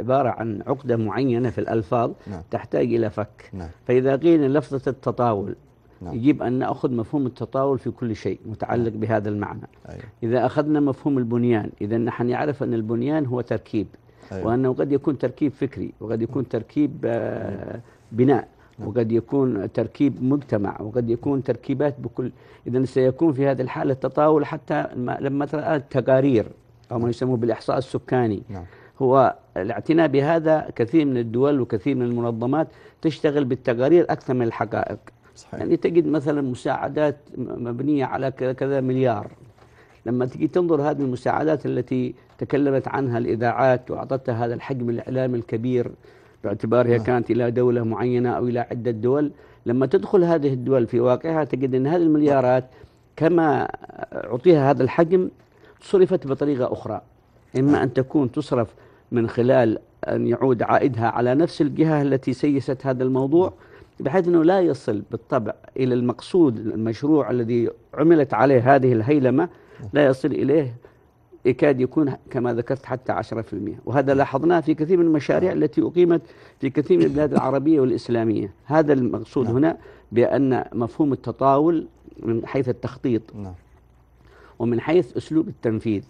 عبارة عن عقدة معينة في الألفاظ نعم. تحتاج إلى فك نعم. فإذا قيل لفظة التطاول نعم. يجب أن نأخذ مفهوم التطاول في كل شيء متعلق نعم. بهذا المعنى أيوة. إذا أخذنا مفهوم البنيان إذا نحن نعرف أن البنيان هو تركيب أيوة. وأنه قد يكون تركيب فكري وقد يكون نعم. تركيب آه، نعم. بناء نعم. وقد يكون تركيب مجتمع وقد يكون تركيبات بكل إذا سيكون في هذه الحالة التطاول حتى لما ترى التقارير أو ما يسموه بالإحصاء السكاني نعم. هو الاعتناء بهذا كثير من الدول وكثير من المنظمات تشتغل بالتقارير أكثر من الحقائق صحيح. يعني تجد مثلا مساعدات مبنية على كذا مليار لما تجي تنظر هذه المساعدات التي تكلمت عنها الإذاعات وأعطتها هذا الحجم الإعلامي الكبير باعتبارها نعم. كانت إلى دولة معينة أو إلى عدة دول لما تدخل هذه الدول في واقعها تجد أن هذه المليارات كما أعطيها هذا الحجم صرفت بطريقة أخرى إما أن تكون تصرف من خلال أن يعود عائدها على نفس الجهة التي سيست هذا الموضوع بحيث أنه لا يصل بالطبع إلى المقصود المشروع الذي عملت عليه هذه الهيلمة لا يصل إليه يكاد يكون كما ذكرت حتى 10% وهذا لاحظناه في كثير من المشاريع التي أقيمت في كثير من البلاد العربية والإسلامية هذا المقصود نعم. هنا بأن مفهوم التطاول من حيث التخطيط نعم. ومن حيث أسلوب التنفيذ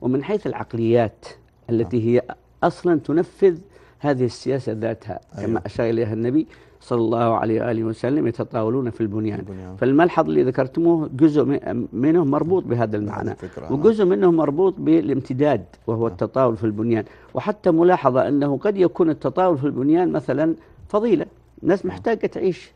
ومن حيث العقليات التي هي أصلا تنفذ هذه السياسة ذاتها كما أيوه. أشار إليها النبي صلى الله عليه وآله وسلم يتطاولون في البنيان, البنيان. فالملحظ اللي ذكرتموه جزء منه مربوط بهذا المعنى وجزء آه. منه مربوط بالامتداد وهو آه. التطاول في البنيان وحتى ملاحظة أنه قد يكون التطاول في البنيان مثلا فضيلة الناس آه. محتاجة تعيش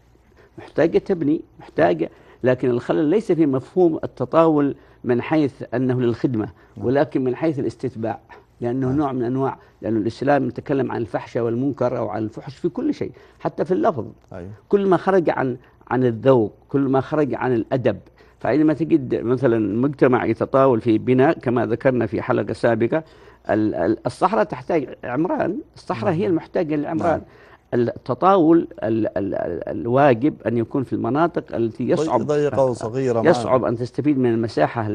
محتاجة تبني محتاجة لكن الخلل ليس في مفهوم التطاول من حيث أنه للخدمة نعم. ولكن من حيث الاستتباع لأنه نعم. نوع من أنواع لأن الإسلام يتكلم عن الفحشة والمنكر أو عن الفحش في كل شيء حتى في اللفظ أيوه. كل ما خرج عن عن الذوق كل ما خرج عن الأدب فعندما تجد مثلا مجتمع يتطاول في بناء كما ذكرنا في حلقة سابقة الصحراء تحتاج عمران الصحراء هي نعم. المحتاجة للعمران التطاول ال ال الواجب أن يكون في المناطق التي طيب، يصعب ضيقة وصغيرة يصعب أن تستفيد من المساحة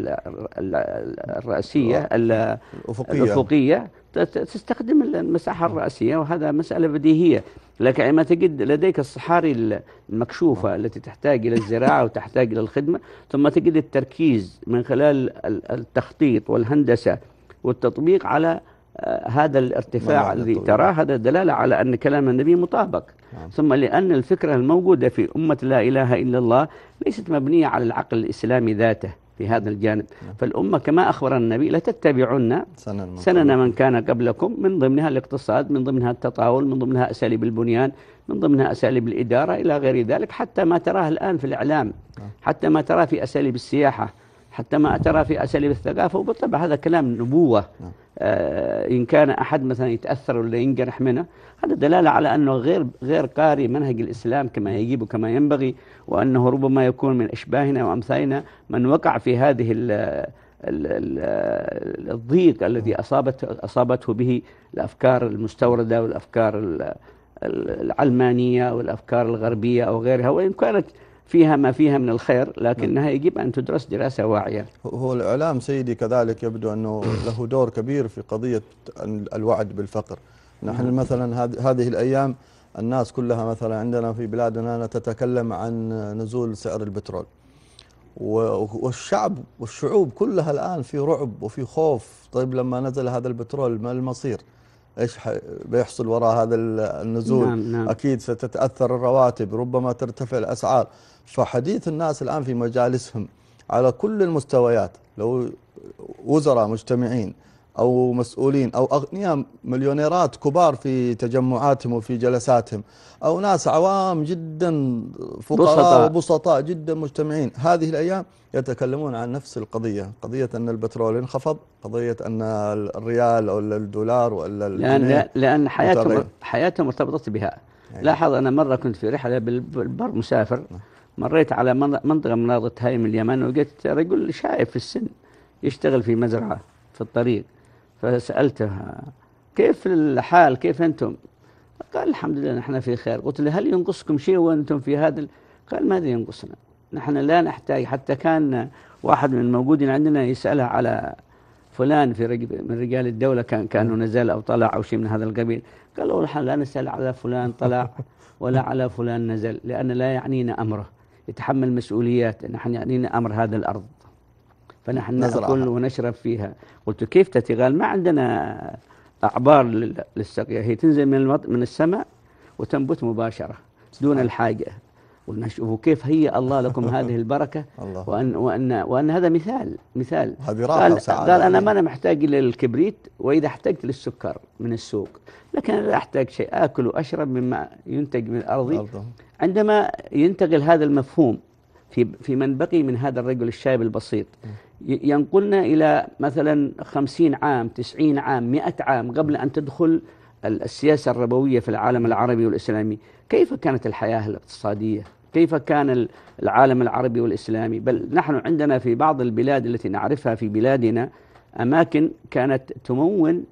الرئيسية الأفقية, الأفقية تستخدم المساحة الراسيه وهذا مسألة بديهية لكن عندما تجد لديك الصحاري المكشوفة التي تحتاج إلى الزراعة وتحتاج إلى الخدمة ثم تجد التركيز من خلال التخطيط والهندسة والتطبيق على هذا الارتفاع الذي تراه هذا دلالة على أن كلام النبي مطابق نعم. ثم لأن الفكرة الموجودة في أمة لا إله إلا الله ليست مبنية على العقل الإسلامي ذاته في هذا الجانب نعم. فالأمة كما أخبر النبي لتتبعن سنن, سنن من كان قبلكم من ضمنها الاقتصاد من ضمنها التطاول من ضمنها أساليب البنيان من ضمنها أساليب الإدارة إلى غير ذلك حتى ما تراه الآن في الإعلام نعم. حتى ما تراه في أساليب السياحة حتى ما أترى في أساليب الثقافة وبالطبع هذا كلام نبوة نعم. آه إن كان أحد مثلا يتأثر ولا ينجرح منه هذا دلالة على أنه غير غير قاري منهج الإسلام كما يجب وكما ينبغي وأنه ربما يكون من أشباهنا وأمثالنا من وقع في هذه ال الضيق الذي أصابت أصابته به الأفكار المستوردة والأفكار العلمانية والأفكار الغربية أو غيرها وإن كانت فيها ما فيها من الخير نعم. لكنها يجب أن تدرس دراسة واعية هو الإعلام سيدي كذلك يبدو أنه له دور كبير في قضية الوعد بالفقر نحن نعم. مثلا هذه الأيام الناس كلها مثلا عندنا في بلادنا تتكلم عن نزول سعر البترول والشعب والشعوب كلها الآن في رعب وفي خوف طيب لما نزل هذا البترول ما المصير ايش بيحصل وراء هذا النزول نعم نعم اكيد ستتاثر الرواتب ربما ترتفع الاسعار فحديث الناس الان في مجالسهم على كل المستويات لو وزراء مجتمعين أو مسؤولين أو أغنياء مليونيرات كبار في تجمعاتهم وفي جلساتهم أو ناس عوام جدا فقراء وبسطاء جدا مجتمعين هذه الأيام يتكلمون عن نفس القضية قضية أن البترول انخفض قضية أن الريال أو الدولار ولا لأن, لأن حياتهم, حياتهم مرتبطة بها يعني. لاحظ أنا مرة كنت في رحلة بالبر مسافر نعم. مريت على منطقة مناطق هاي من اليمن ولقيت رجل شايب في السن يشتغل في مزرعة في الطريق فسألته كيف الحال كيف أنتم قال الحمد لله نحن في خير قلت له هل ينقصكم شيء وأنتم في هذا قال ماذا ينقصنا نحن لا نحتاج حتى كان واحد من الموجودين عندنا يسأله على فلان في من رجال الدولة كان كأنه نزل أو طلع أو شيء من هذا القبيل قال له نحن لا نسأل على فلان طلع ولا على فلان نزل لأن لا يعنينا أمره يتحمل مسؤوليات نحن يعنينا أمر هذا الأرض فنحن نأكل ونشرب فيها قلت كيف تأتي قال ما عندنا أعبار للسقيه هي تنزل من المط... من السماء وتنبت مباشرة دون نعم. الحاجة قلنا شوفوا كيف هي الله لكم هذه البركة الله. وأن, وأن, وأن هذا مثال مثال قال, قال أنا ما أنا محتاج إلى الكبريت وإذا احتجت للسكر من السوق لكن لا أحتاج شيء آكل وأشرب مما ينتج من أرضي عندما ينتقل هذا المفهوم في في من بقي من هذا الرجل الشاب البسيط ينقلنا إلى مثلا خمسين عام تسعين عام مئة عام قبل أن تدخل السياسة الربوية في العالم العربي والإسلامي كيف كانت الحياة الاقتصادية كيف كان العالم العربي والإسلامي بل نحن عندنا في بعض البلاد التي نعرفها في بلادنا أماكن كانت تمون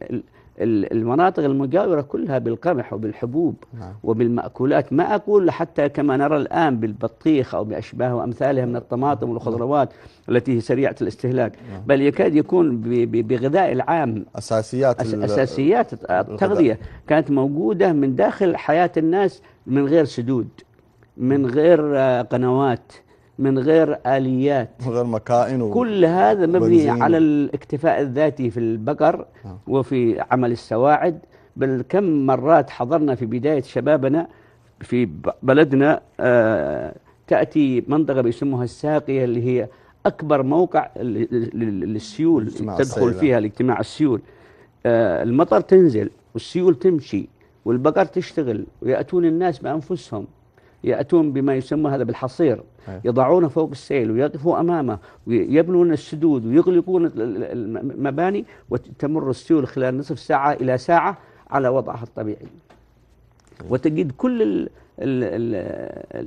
المناطق المجاورة كلها بالقمح وبالحبوب نعم. وبالمأكولات ما أقول حتى كما نرى الآن بالبطيخ أو بأشباه وأمثالها من الطماطم والخضروات التي هي سريعة الاستهلاك نعم. بل يكاد يكون بغذاء العام أساسيات, أس أساسيات التغذية كانت موجودة من داخل حياة الناس من غير سدود من نعم. غير آه، قنوات من غير آليات من غير مكائن كل هذا مبني على الاكتفاء الذاتي في البقر آه. وفي عمل السواعد بل كم مرات حضرنا في بداية شبابنا في بلدنا آه تأتي منطقة بيسموها الساقية اللي هي أكبر موقع للسيول تدخل فيها الاجتماع السيول آه المطر تنزل والسيول تمشي والبقر تشتغل ويأتون الناس بأنفسهم يأتون بما يسمى هذا بالحصير يضعونه فوق السيل ويقفوا أمامه ويبنون السدود ويغلقون المباني وتمر السيول خلال نصف ساعة إلى ساعة على وضعها الطبيعي وتجد كل الـ الـ الـ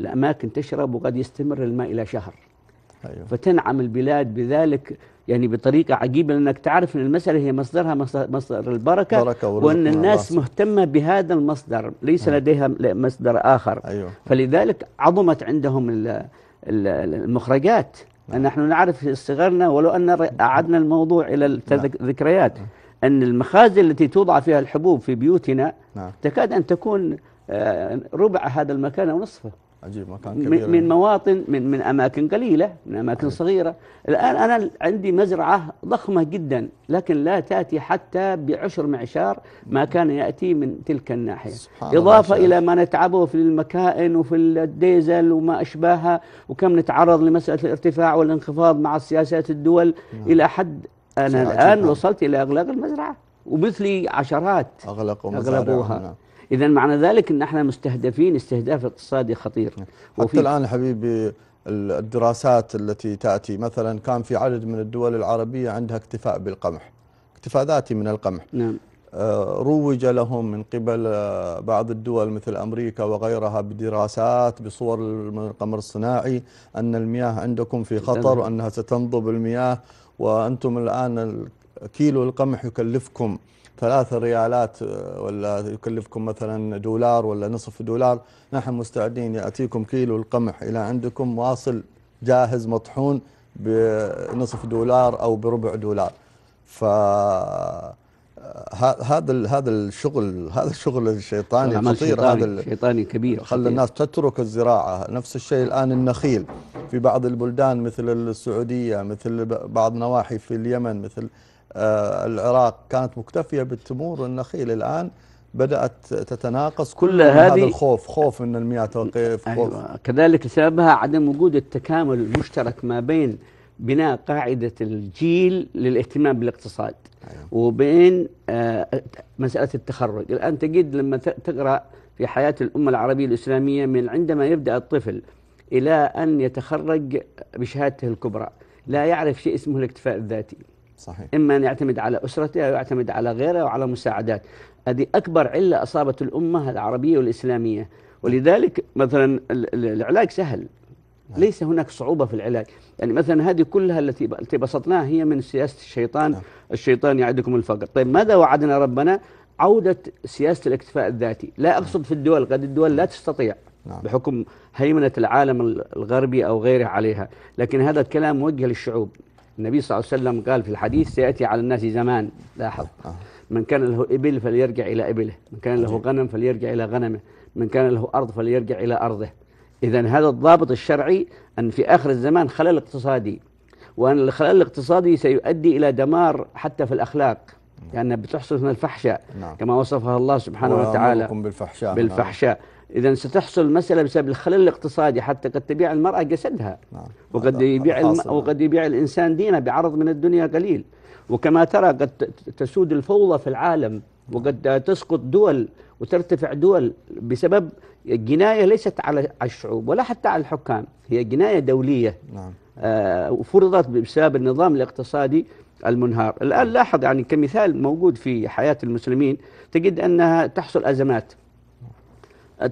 الأماكن تشرب وقد يستمر الماء إلى شهر أيوه. فتنعم البلاد بذلك يعني بطريقة عجيبة لأنك تعرف أن المسألة هي مصدرها مصدر, البركة بركة وأن الناس الله. مهتمة بهذا المصدر ليس أيوه. لديها مصدر آخر أيوه. فلذلك عظمت عندهم المخرجات أيوه. نحن نعرف صغرنا ولو أن نعم. أعدنا الموضوع إلى نعم. الذكريات أيوه. أن المخازن التي توضع فيها الحبوب في بيوتنا نعم. تكاد أن تكون آه، ربع هذا المكان أو نصفه عجيب مكان كبير من مواطن من من اماكن قليله من اماكن نعم. صغيره الان انا عندي مزرعه ضخمه جدا لكن لا تاتي حتى بعشر معشار ما نعم. كان ياتي من تلك الناحيه سبحان اضافه الى ما نتعبه في المكائن وفي الديزل وما اشباهها وكم نتعرض لمساله الارتفاع والانخفاض مع سياسات الدول نعم. الى حد انا الان جدا. نعم. وصلت الى اغلاق المزرعه ومثلي عشرات اغلقوا مزارعهم أغلقوها إذا معنى ذلك أن احنا مستهدفين استهداف اقتصادي خطير حتى الآن حبيبي الدراسات التي تأتي مثلا كان في عدد من الدول العربية عندها اكتفاء بالقمح اكتفاء ذاتي من القمح نعم آه، روج لهم من قبل آه، بعض الدول مثل أمريكا وغيرها بدراسات بصور القمر الصناعي أن المياه عندكم في خطر وأنها ستنضب المياه وأنتم الآن كيلو القمح يكلفكم ثلاثة ريالات آه، ولا يكلفكم مثلا دولار ولا نصف دولار نحن مستعدين يأتيكم كيلو القمح إلى عندكم واصل جاهز مطحون بنصف دولار أو بربع دولار ف آه، هذا هذا الشغل هذا الشغل الشيطاني خطير هذا الشيطاني كبير خلى الناس تترك الزراعه نفس الشيء الان النخيل في بعض البلدان مثل السعوديه مثل بعض نواحي في اليمن مثل آه، العراق كانت مكتفية بالتمور والنخيل الآن بدأت تتناقص كل هذه هذا الخوف خوف من المياه توقف أيوة كذلك سببها عدم وجود التكامل المشترك ما بين بناء قاعدة الجيل للاهتمام بالاقتصاد أيوة. وبين آه، مسألة التخرج الآن تجد لما تقرأ في حياة الأمة العربية الإسلامية من عندما يبدأ الطفل إلى أن يتخرج بشهادته الكبرى لا يعرف شيء اسمه الاكتفاء الذاتي صحيح إما أن يعتمد على أسرته أو يعتمد على غيره أو على مساعدات هذه أكبر علة أصابت الأمة العربية والإسلامية ولذلك مثلا العلاج سهل نعم. ليس هناك صعوبة في العلاج يعني مثلا هذه كلها التي بسطناها هي من سياسة الشيطان نعم. الشيطان يعدكم الفقر طيب ماذا وعدنا ربنا عودة سياسة الاكتفاء الذاتي لا أقصد في الدول قد الدول لا تستطيع نعم. بحكم هيمنة العالم الغربي أو غيره عليها لكن هذا الكلام موجه للشعوب النبي صلى الله عليه وسلم قال في الحديث سيأتي على الناس زمان لاحظ آه. من كان له إبل فليرجع إلى إبله من كان له غنم فليرجع إلى غنمه من كان له أرض فليرجع إلى أرضه إذا هذا الضابط الشرعي أن في آخر الزمان خلل اقتصادي وأن الخلل الاقتصادي سيؤدي إلى دمار حتى في الأخلاق لان يعني بتحصل من الفحشاء نعم. كما وصفها الله سبحانه وتعالى بالفحشاء بالفحشاء نعم. إذا ستحصل مسألة بسبب الخلل الاقتصادي حتى قد تبيع المرأة جسدها نعم. نعم. وقد نعم. يبيع الم... وقد يبيع الإنسان دينه بعرض من الدنيا قليل وكما ترى قد تسود الفوضى في العالم وقد تسقط دول وترتفع دول بسبب جناية ليست على الشعوب ولا حتى على الحكام هي جناية دولية نعم. آه، وفرضت بسبب النظام الاقتصادي المنهار الآن لاحظ يعني كمثال موجود في حياة المسلمين تجد أنها تحصل أزمات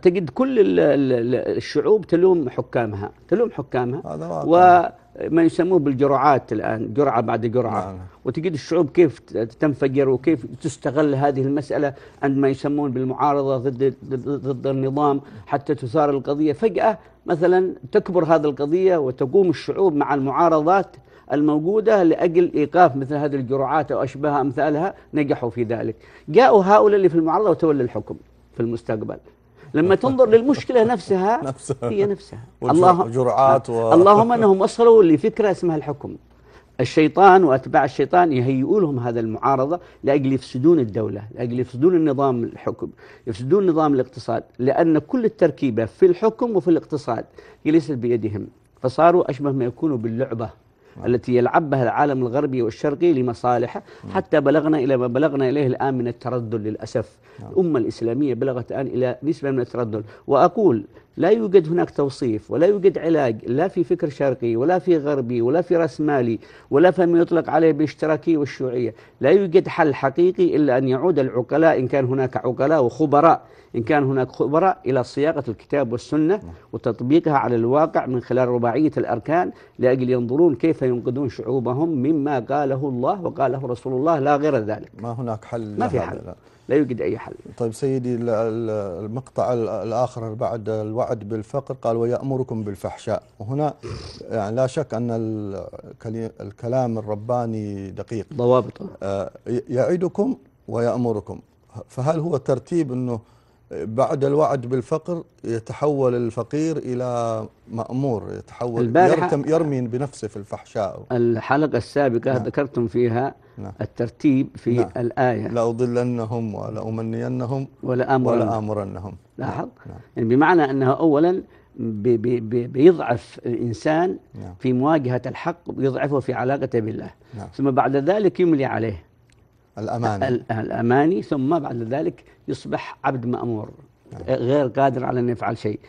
تجد كل الشعوب تلوم حكامها تلوم حكامها وما يسموه بالجرعات الآن جرعة بعد جرعة نعم. وتجد الشعوب كيف تنفجر وكيف تستغل هذه المسألة عندما يسمون بالمعارضة ضد, ضد النظام حتى تثار القضية فجأة مثلا تكبر هذه القضية وتقوم الشعوب مع المعارضات الموجودة لأجل إيقاف مثل هذه الجرعات أو أشباه أمثالها نجحوا في ذلك جاءوا هؤلاء اللي في المعارضة وتولوا الحكم في المستقبل لما تنظر للمشكلة نفسها, نفسها هي نفسها الله جرعات و... اللهم أنهم وصلوا لفكرة اسمها الحكم الشيطان وأتباع الشيطان يهيئوا لهم هذا المعارضة لأجل يفسدون الدولة لأجل يفسدون النظام الحكم يفسدون نظام الاقتصاد لأن كل التركيبة في الحكم وفي الاقتصاد ليست بيدهم فصاروا أشبه ما يكونوا باللعبة آه. التي يلعب بها العالم الغربي والشرقي لمصالحه آه. حتى بلغنا إلى ما بلغنا إليه الآن من التردد للأسف آه. الأمة الإسلامية بلغت الآن إلى نسبة من التردد وأقول لا يوجد هناك توصيف ولا يوجد علاج لا في فكر شرقي ولا في غربي ولا في رأسمالي ولا فيما يطلق عليه بالاشتراكية والشيوعية لا يوجد حل حقيقي إلا أن يعود العقلاء إن كان هناك عقلاء وخبراء إن كان هناك خبراء إلى صياغة الكتاب والسنة وتطبيقها على الواقع من خلال رباعية الأركان لأجل ينظرون كيف ينقذون شعوبهم مما قاله الله وقاله رسول الله لا غير ذلك ما هناك حل ما في حل لا يوجد أي حل طيب سيدي المقطع الآخر بعد الوعد بالفقر قال ويأمركم بالفحشاء وهنا يعني لا شك أن الكلام الرباني دقيق ضوابطه آه، يعدكم ويأمركم فهل هو ترتيب أنه بعد الوعد بالفقر يتحول الفقير إلى مأمور يتحول يرتم يرمي بنفسه في الفحشاء الحلقة السابقة نعم. ذكرتم فيها نعم. الترتيب في نعم. الآية لأضلنهم ولأمنينهم ولآمرنهم ولآمرنهم لاحظ نعم. نعم. يعني بمعنى أنه أولا بي بي بي بيضعف الإنسان نعم. في مواجهة الحق ويضعفه في علاقته بالله نعم. ثم بعد ذلك يملي عليه الأماني الأماني ثم بعد ذلك يصبح عبد مأمور نعم. غير قادر على أن يفعل شيء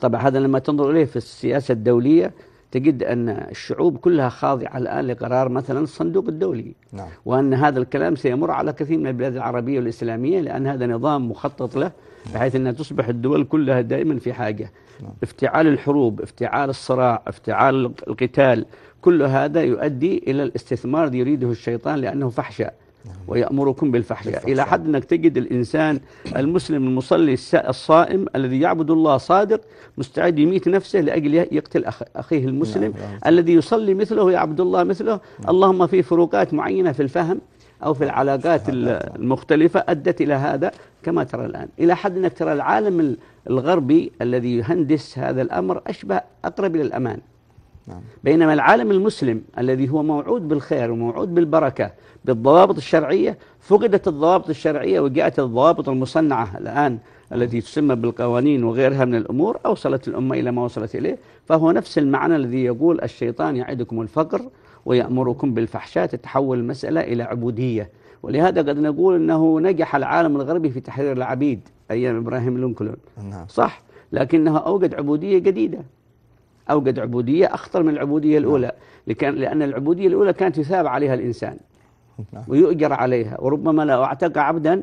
طبعا هذا لما تنظر إليه في السياسة الدولية تجد أن الشعوب كلها خاضعة الآن لقرار مثلا الصندوق الدولي نعم. وأن هذا الكلام سيمر على كثير من البلاد العربية والإسلامية لأن هذا نظام مخطط له بحيث أنها تصبح الدول كلها دائما في حاجة نعم. افتعال الحروب افتعال الصراع افتعال القتال كل هذا يؤدي إلى الاستثمار يريده الشيطان لأنه فحشاء نعم. ويأمركم بالفحشاء إلى حد أنك تجد الإنسان المسلم المصلي الصائم الذي يعبد الله صادق مستعد يميت نفسه لأجل يقتل أخيه المسلم نعم، نعم. الذي يصلي مثله ويعبد الله مثله اللهم في فروقات معينة في الفهم أو في العلاقات المختلفة أدت إلى هذا كما ترى الآن إلى حد أنك ترى العالم الغربي الذي يهندس هذا الأمر أشبه أقرب إلى الأمان نعم. بينما العالم المسلم الذي هو موعود بالخير وموعود بالبركة بالضوابط الشرعية فقدت الضوابط الشرعية وجاءت الضوابط المصنعة الآن التي تسمى بالقوانين وغيرها من الأمور أوصلت الأمة إلى ما وصلت إليه فهو نفس المعنى الذي يقول الشيطان يعدكم الفقر ويأمركم بالفحشاء تتحول المسألة إلى عبودية ولهذا قد نقول أنه نجح العالم الغربي في تحرير العبيد أيام إبراهيم لينكولن نعم. صح لكنها أوجد عبودية جديدة أوجد عبودية أخطر من العبودية الأولى نعم. لكان لأن العبودية الأولى كانت يثاب عليها الإنسان نعم. ويؤجر عليها وربما لو اعتق عبدا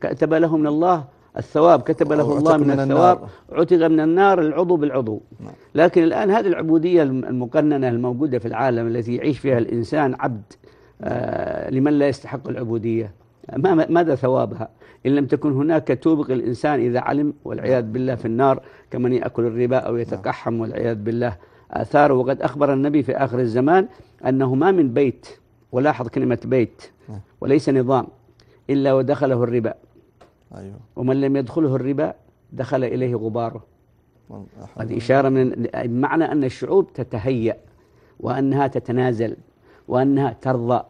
كتب له من الله الثواب كتب له الله من, من الثواب عتق من النار العضو بالعضو نعم. لكن الآن هذه العبودية المقننة الموجودة في العالم التي يعيش فيها الإنسان عبد آه لمن لا يستحق العبودية ما ماذا ثوابها إن لم تكن هناك توبق الإنسان إذا علم والعياذ بالله في النار كمن يأكل الربا أو يتقحم والعياذ بالله آثاره وقد أخبر النبي في آخر الزمان أنه ما من بيت ولاحظ كلمة بيت وليس نظام إلا ودخله الربا أيوة. ومن لم يدخله الربا دخل إليه غباره هذه إشارة من معنى أن الشعوب تتهيأ وأنها تتنازل وأنها ترضى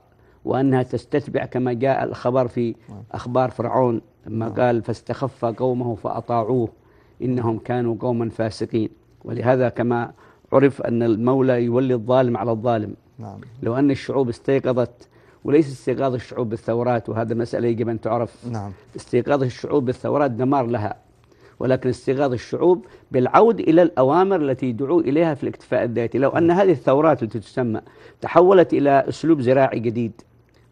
وأنها تستتبع كما جاء الخبر في نعم. أخبار فرعون لما نعم. قال فاستخف قومه فأطاعوه إنهم كانوا قوما فاسقين ولهذا كما عرف أن المولى يولي الظالم على الظالم نعم. لو أن الشعوب استيقظت وليس استيقاظ الشعوب بالثورات وهذا مسألة يجب أن تعرف نعم. استيقاظ الشعوب بالثورات دمار لها ولكن استيقاظ الشعوب بالعود إلى الأوامر التي يدعو إليها في الاكتفاء الذاتي لو أن نعم. هذه الثورات التي تسمى تحولت إلى أسلوب زراعي جديد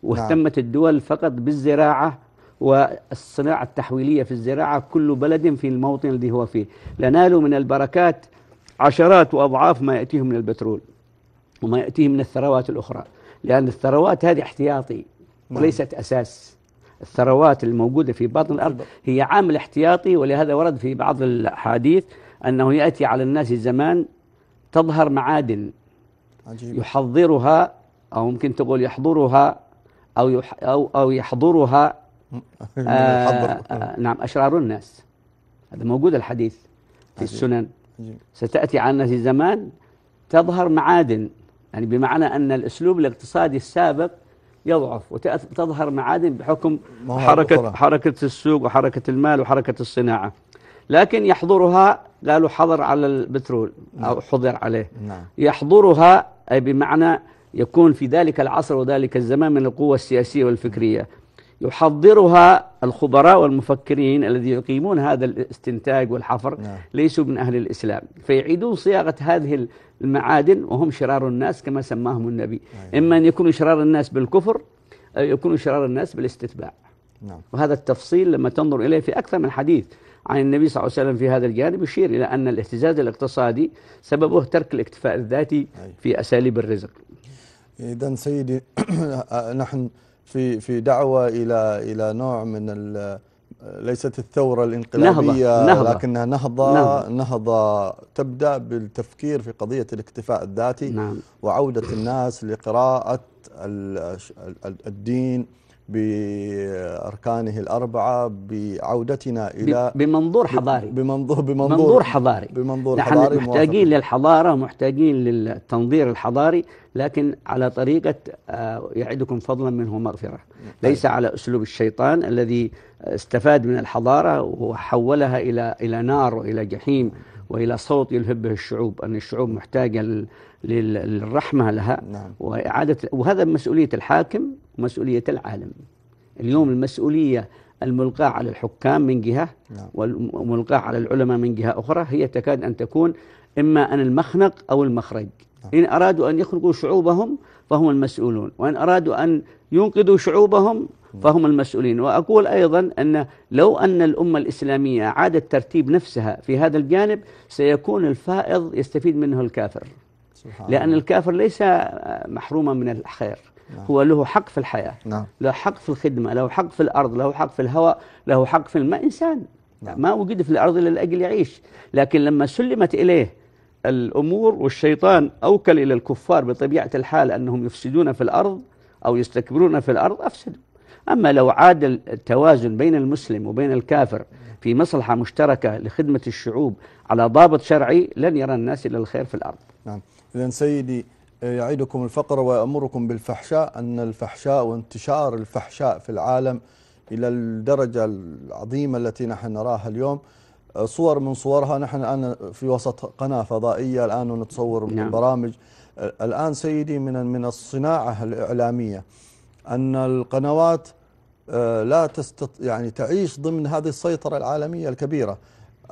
واهتمت نعم. الدول فقط بالزراعة والصناعة التحويلية في الزراعة كل بلد في الموطن الذي هو فيه لنالوا من البركات عشرات وأضعاف ما يأتيهم من البترول وما يأتيه من الثروات الأخرى لأن الثروات هذه احتياطي وليست نعم. أساس الثروات الموجودة في باطن الأرض هي عامل احتياطي ولهذا ورد في بعض الأحاديث أنه يأتي على الناس زمان تظهر معادن عجيب. يحضرها أو ممكن تقول يحضرها أو يح أو أو يحضرها آه آه نعم. نعم أشرار الناس هذا موجود الحديث في عجيب. السنن عجيب. ستأتي على الناس زمان تظهر معادن يعني بمعنى أن الأسلوب الاقتصادي السابق يضعف وتظهر معادن بحكم حركة, حركة السوق وحركة المال وحركة الصناعة لكن يحضرها قالوا حظر على البترول نعم. أو حضر عليه نعم. يحضرها أي بمعنى يكون في ذلك العصر وذلك الزمان من القوة السياسية والفكرية يحضرها الخبراء والمفكرين الذي يقيمون هذا الاستنتاج والحفر نعم. ليسوا من أهل الإسلام فيعيدون صياغة هذه المعادن وهم شرار الناس كما سماهم النبي نعم. إما أن يكونوا شرار الناس بالكفر أو يكونوا شرار الناس بالاستتباع نعم. وهذا التفصيل لما تنظر إليه في أكثر من حديث عن النبي صلى الله عليه وسلم في هذا الجانب يشير إلى أن الاهتزاز الاقتصادي سببه ترك الاكتفاء الذاتي أيوة. في أساليب الرزق إذا سيدي نحن في في دعوه الى الى نوع من ليست الثوره الانقلابيه نهضة نهضة لكنها نهضه نهضة, نهضه تبدا بالتفكير في قضيه الاكتفاء الذاتي نعم وعوده الناس لقراءه الدين بأركانه الأربعة بعودتنا إلى بمنظور حضاري بمنظور, بمنظور, منظور حضاري بمنظور نحن حضاري محتاجين موافق. للحضارة محتاجين للتنظير الحضاري لكن على طريقة آه، يعدكم فضلا منه مغفرة طيب. ليس على أسلوب الشيطان الذي استفاد من الحضارة وحولها إلى إلى نار وإلى جحيم وإلى صوت يلهب به الشعوب أن الشعوب محتاجة للرحمة لها نعم. وإعادة وهذا مسؤولية الحاكم ومسؤولية العالم اليوم المسؤولية الملقاة على الحكام من جهة نعم. والملقاة على العلماء من جهة أخرى هي تكاد أن تكون إما أن المخنق أو المخرج نعم. إن أرادوا أن يخرجوا شعوبهم فهم المسؤولون وإن أرادوا أن ينقذوا شعوبهم فهم المسؤولين وأقول أيضا أن لو أن الأمة الإسلامية عادت ترتيب نفسها في هذا الجانب سيكون الفائض يستفيد منه الكافر سبحان لأن الكافر ليس محروما من الخير نعم. هو له حق في الحياة نعم. له حق في الخدمة له حق في الأرض له حق في الهواء له حق في الماء إنسان نعم. ما وجد في الأرض إلا لأجل يعيش لكن لما سلمت إليه الأمور والشيطان أوكل إلى الكفار بطبيعة الحال أنهم يفسدون في الأرض أو يستكبرون في الأرض أفسدوا أما لو عاد التوازن بين المسلم وبين الكافر في مصلحة مشتركة لخدمة الشعوب على ضابط شرعي لن يرى الناس إلا الخير في الأرض نعم إذا سيدي آه، يعيدكم الفقر ويأمركم بالفحشاء أن الفحشاء وانتشار الفحشاء في العالم إلى الدرجة العظيمة التي نحن نراها اليوم آه، صور من صورها نحن الآن في وسط قناة فضائية الآن ونتصور من نعم. برامج آه، الآن سيدي من من الصناعة الإعلامية أن القنوات آه، لا تستط... يعني تعيش ضمن هذه السيطرة العالمية الكبيرة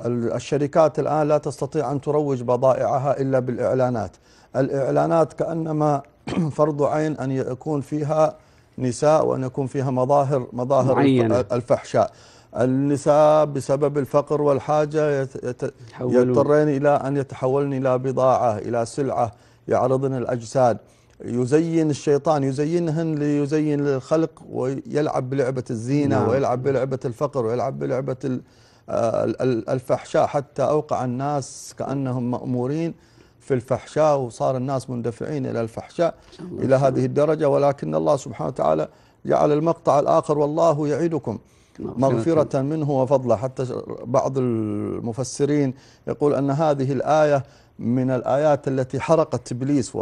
الشركات الآن لا تستطيع أن تروج بضائعها إلا بالإعلانات الإعلانات كأنما فرض عين أن يكون فيها نساء وأن يكون فيها مظاهر مظاهر معينة. الفحشاء النساء بسبب الفقر والحاجة يضطرين إلى أن يتحولن إلى بضاعة إلى سلعة يعرضن الأجساد يزين الشيطان يزينهن ليزين للخلق ويلعب بلعبة الزينة نعم. ويلعب بلعبة الفقر ويلعب بلعبة آه، الفحشاء حتى أوقع الناس كأنهم مأمورين في الفحشاء وصار الناس مندفعين إلى الفحشاء إلى هذه الدرجة ولكن الله سبحانه وتعالى جعل المقطع الآخر والله يعدكم نعم. مغفرة منه وفضله حتى بعض المفسرين يقول أن هذه الآية من الآيات التي حرقت إبليس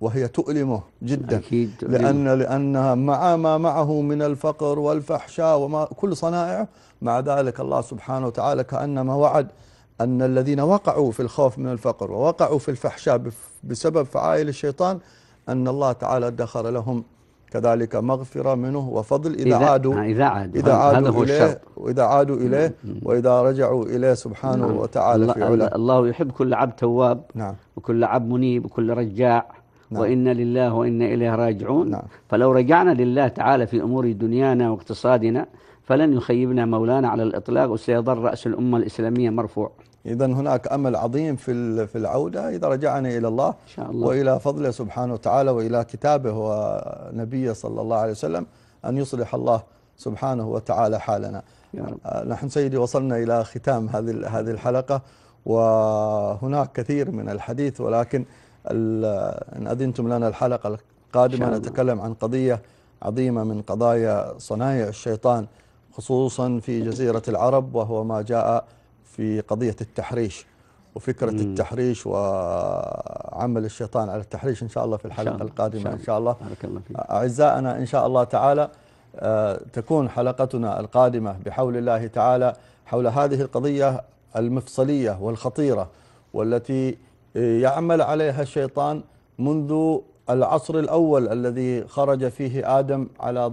وهي تؤلمه جدا أكيد لأن لأنها مع ما معه من الفقر والفحشاء وما كل صنائعه مع ذلك الله سبحانه وتعالى كأنما وعد أن الذين وقعوا في الخوف من الفقر ووقعوا في الفحشاء بسبب فعائل الشيطان أن الله تعالى دخل لهم كذلك مغفرة منه وفضل إذا, إذا عادوا آه، إذا عادوا إذا عادوا هذا هو إليه الشرط وإذا عادوا نعم. إليه نعم. وإذا رجعوا إليه سبحانه نعم وتعالى في علا الله يحب كل عبد تواب نعم وكل عبد منيب وكل رجاع نعم وإنا لله وإنا إليه راجعون نعم فلو رجعنا لله تعالى في أمور دنيانا واقتصادنا فلن يخيبنا مولانا على الإطلاق وسيظل رأس الأمة الإسلامية مرفوع إذا هناك أمل عظيم في في العودة إذا رجعنا إلى الله, إن شاء الله وإلى فضله سبحانه وتعالى وإلى كتابه ونبيه صلى الله عليه وسلم أن يصلح الله سبحانه وتعالى حالنا يا رب. آه، نحن سيدي وصلنا إلى ختام هذه هذه الحلقة وهناك كثير من الحديث ولكن إن أذنتم لنا الحلقة القادمة نتكلم عن قضية عظيمة من قضايا صنايع الشيطان خصوصا في جزيرة العرب وهو ما جاء في قضية التحريش وفكرة مم. التحريش وعمل الشيطان على التحريش إن شاء الله في الحلقة شاء القادمة إن شاء, إن شاء الله بارك الله فيك. أعزائنا إن شاء الله تعالى آه، تكون حلقتنا القادمة بحول الله تعالى حول هذه القضية المفصلية والخطيرة والتي آه، يعمل عليها الشيطان منذ العصر الأول الذي خرج فيه آدم على